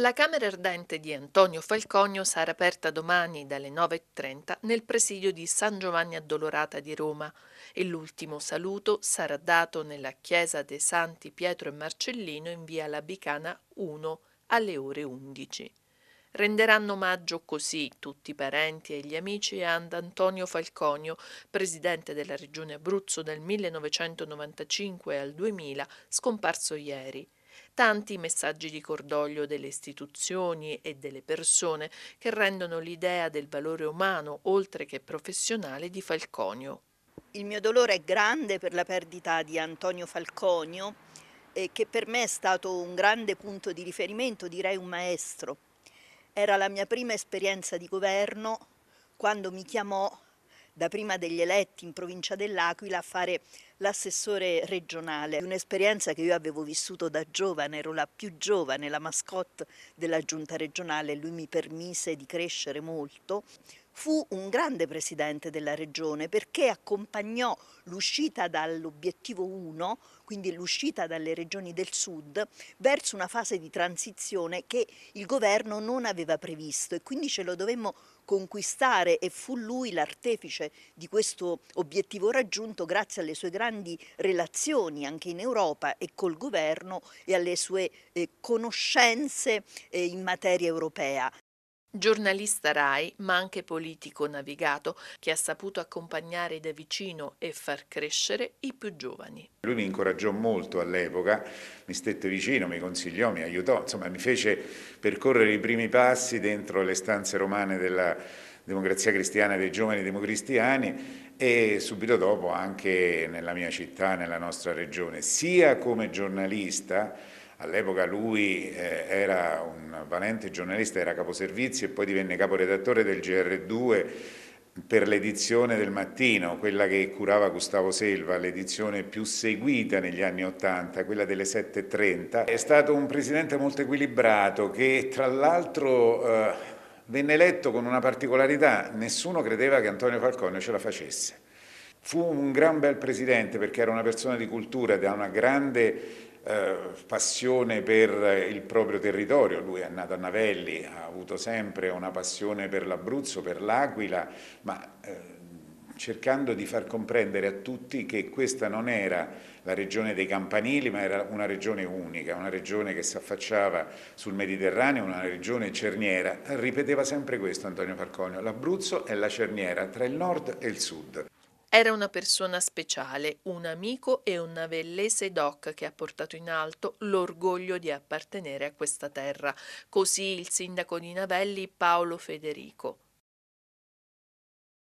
La Camera Ardente di Antonio Falconio sarà aperta domani dalle 9.30 nel presidio di San Giovanni Addolorata di Roma e l'ultimo saluto sarà dato nella chiesa dei Santi Pietro e Marcellino in via Labicana 1 alle ore 11. Renderanno omaggio così tutti i parenti e gli amici ad Antonio Falconio, presidente della regione Abruzzo dal 1995 al 2000, scomparso ieri tanti messaggi di cordoglio delle istituzioni e delle persone che rendono l'idea del valore umano, oltre che professionale, di Falconio. Il mio dolore è grande per la perdita di Antonio Falconio, eh, che per me è stato un grande punto di riferimento, direi un maestro. Era la mia prima esperienza di governo quando mi chiamò da prima degli eletti in provincia dell'Aquila a fare l'assessore regionale. Un'esperienza che io avevo vissuto da giovane, ero la più giovane, la mascotte della giunta regionale, lui mi permise di crescere molto fu un grande presidente della regione perché accompagnò l'uscita dall'obiettivo 1, quindi l'uscita dalle regioni del sud, verso una fase di transizione che il governo non aveva previsto e quindi ce lo dovemmo conquistare e fu lui l'artefice di questo obiettivo raggiunto grazie alle sue grandi relazioni anche in Europa e col governo e alle sue eh, conoscenze eh, in materia europea. Giornalista Rai, ma anche politico navigato, che ha saputo accompagnare da vicino e far crescere i più giovani. Lui mi incoraggiò molto all'epoca, mi stette vicino, mi consigliò, mi aiutò, insomma mi fece percorrere i primi passi dentro le stanze romane della democrazia cristiana dei giovani democristiani e subito dopo anche nella mia città, nella nostra regione, sia come giornalista All'epoca lui eh, era un valente giornalista, era caposervizio e poi divenne caporedattore del GR2 per l'edizione del mattino, quella che curava Gustavo Selva, l'edizione più seguita negli anni Ottanta, quella delle 7.30. È stato un presidente molto equilibrato che tra l'altro eh, venne eletto con una particolarità, nessuno credeva che Antonio Falcone ce la facesse. Fu un gran bel presidente perché era una persona di cultura, ed ha una grande eh, passione per il proprio territorio, lui è nato a Navelli, ha avuto sempre una passione per l'Abruzzo, per l'Aquila, ma eh, cercando di far comprendere a tutti che questa non era la regione dei campanili, ma era una regione unica, una regione che si affacciava sul Mediterraneo, una regione cerniera. Ripeteva sempre questo Antonio Falconio, l'Abruzzo è la cerniera tra il nord e il sud. Era una persona speciale, un amico e un navellese doc che ha portato in alto l'orgoglio di appartenere a questa terra. Così il sindaco di Navelli Paolo Federico.